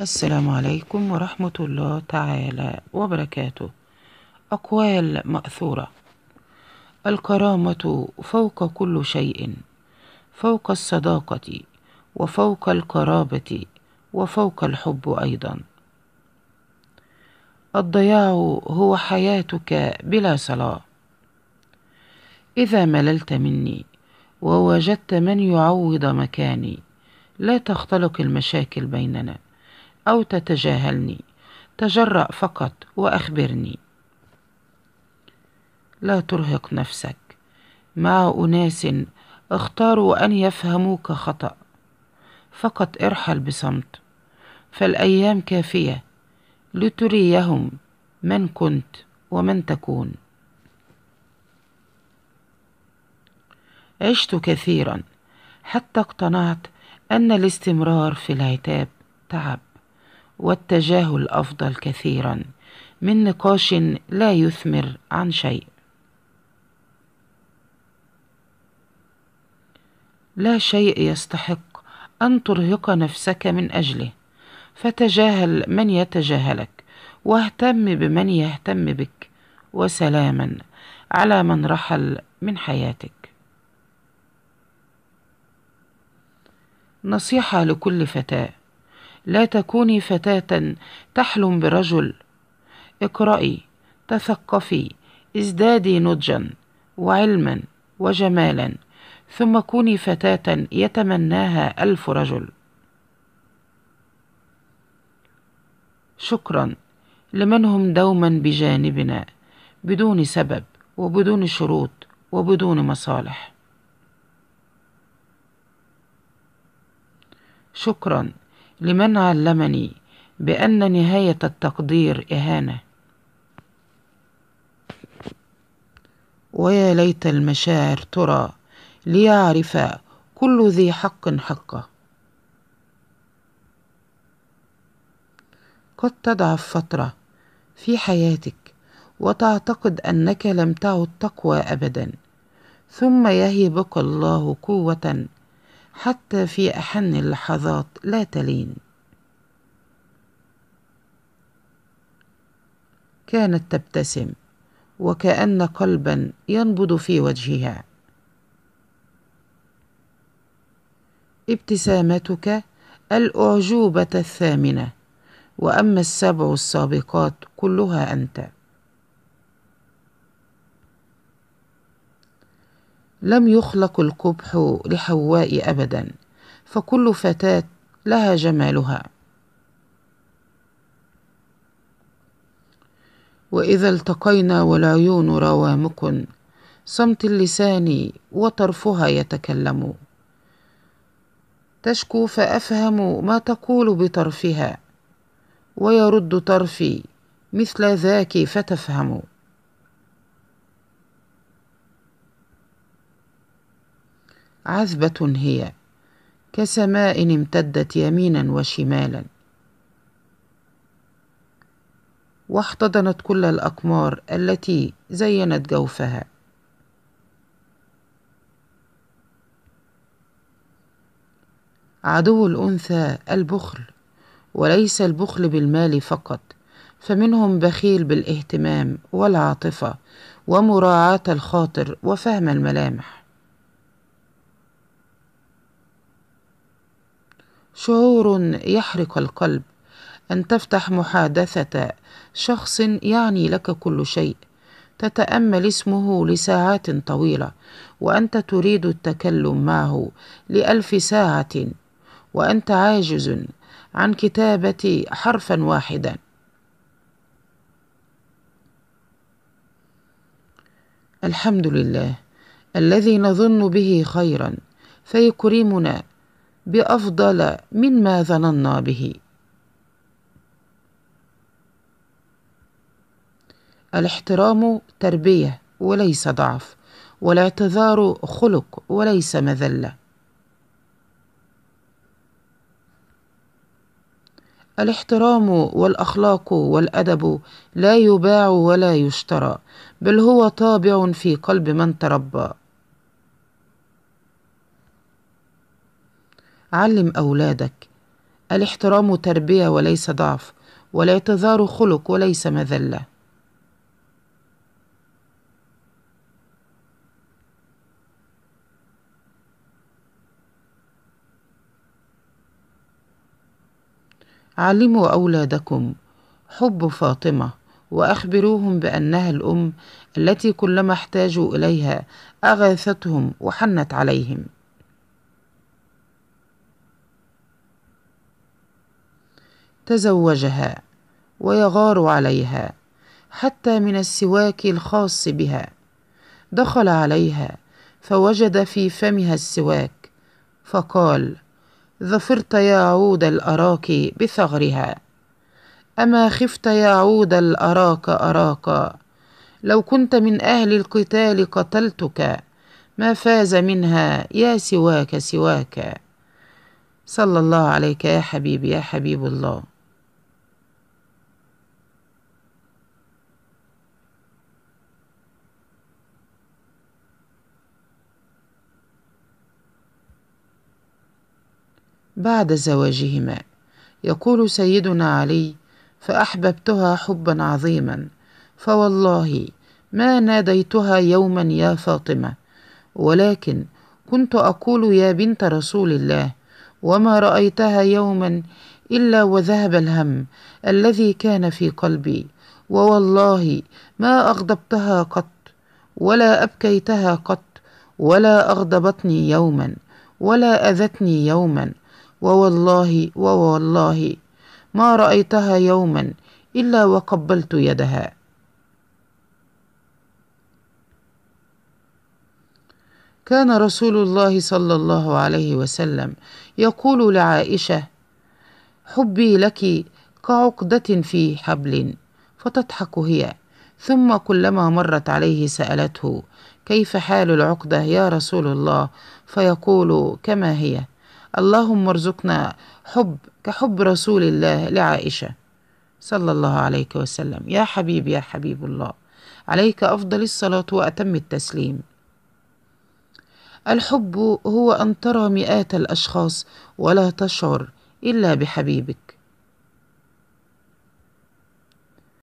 السلام عليكم ورحمة الله تعالى وبركاته أقوال مأثورة الكرامة فوق كل شيء فوق الصداقة وفوق القرابة وفوق الحب أيضا الضياع هو حياتك بلا صلاة إذا مللت مني ووجدت من يعوض مكاني لا تختلق المشاكل بيننا أو تتجاهلني تجرأ فقط وأخبرني لا ترهق نفسك مع أناس اختاروا أن يفهموك خطأ فقط ارحل بصمت فالأيام كافية لتريهم من كنت ومن تكون عشت كثيرا حتى اقتنعت أن الاستمرار في العتاب تعب والتجاهل أفضل كثيرا من نقاش لا يثمر عن شيء لا شيء يستحق أن ترهق نفسك من أجله فتجاهل من يتجاهلك واهتم بمن يهتم بك وسلاما على من رحل من حياتك نصيحة لكل فتاة لا تكوني فتاة تحلم برجل اقرأي تثقفي ازدادي نضجا وعلما وجمالا ثم كوني فتاة يتمناها ألف رجل شكرا لمن هم دوما بجانبنا بدون سبب وبدون شروط وبدون مصالح شكرا لمن علمني بأن نهاية التقدير إهانة ويا ليت المشاعر ترى ليعرف كل ذي حق حقه قد تضعف فترة في حياتك وتعتقد أنك لم تعد تقوى أبدا ثم يهبك الله قوة حتى في أحن اللحظات لا تلين كانت تبتسم وكأن قلبا ينبض في وجهها ابتسامتك الأعجوبة الثامنة وأما السبع السابقات كلها أنت لم يخلق القبح لحواء أبدا فكل فتاة لها جمالها وإذا التقينا والعيون روامك صمت اللسان وطرفها يتكلم تشكو فأفهم ما تقول بطرفها ويرد طرفي مثل ذاك فتفهم عذبة هي كسماء امتدت يمينا وشمالا واحتضنت كل الأقمار التي زينت جوفها عدو الأنثى البخل وليس البخل بالمال فقط فمنهم بخيل بالاهتمام والعاطفة ومراعاة الخاطر وفهم الملامح شعور يحرق القلب أن تفتح محادثة شخص يعني لك كل شيء تتأمل اسمه لساعات طويلة وأنت تريد التكلم معه لألف ساعة وأنت عاجز عن كتابة حرفا واحدا الحمد لله الذي نظن به خيرا فيكرمنا بأفضل مما ظننا به الاحترام تربية وليس ضعف والاعتذار خلق وليس مذلة الاحترام والأخلاق والأدب لا يباع ولا يشترى بل هو طابع في قلب من تربى علم أولادك الاحترام تربية وليس ضعف والاعتذار خلق وليس مذلة علموا أولادكم حب فاطمة وأخبروهم بأنها الأم التي كلما احتاجوا إليها أغاثتهم وحنت عليهم تزوجها ويغار عليها حتى من السواك الخاص بها دخل عليها فوجد في فمها السواك فقال ظفرت يا عود الأراك بثغرها أما خفت يا عود الأراك أراك لو كنت من أهل القتال قتلتك ما فاز منها يا سواك سواك صلى الله عليك يا حبيبي يا حبيب الله بعد زواجهما يقول سيدنا علي فأحببتها حبا عظيما فوالله ما ناديتها يوما يا فاطمة ولكن كنت أقول يا بنت رسول الله وما رأيتها يوما إلا وذهب الهم الذي كان في قلبي ووالله ما أغضبتها قط ولا أبكيتها قط ولا أغضبتني يوما ولا أذتني يوما ووالله ووالله ما رأيتها يوما إلا وقبلت يدها كان رسول الله صلى الله عليه وسلم يقول لعائشة حبي لك كعقدة في حبل فتضحك هي ثم كلما مرت عليه سألته كيف حال العقدة يا رسول الله فيقول كما هي اللهم ارزقنا حب كحب رسول الله لعائشة صلى الله عليه وسلم يا حبيب يا حبيب الله عليك أفضل الصلاة وأتم التسليم الحب هو أن ترى مئات الأشخاص ولا تشعر إلا بحبيبك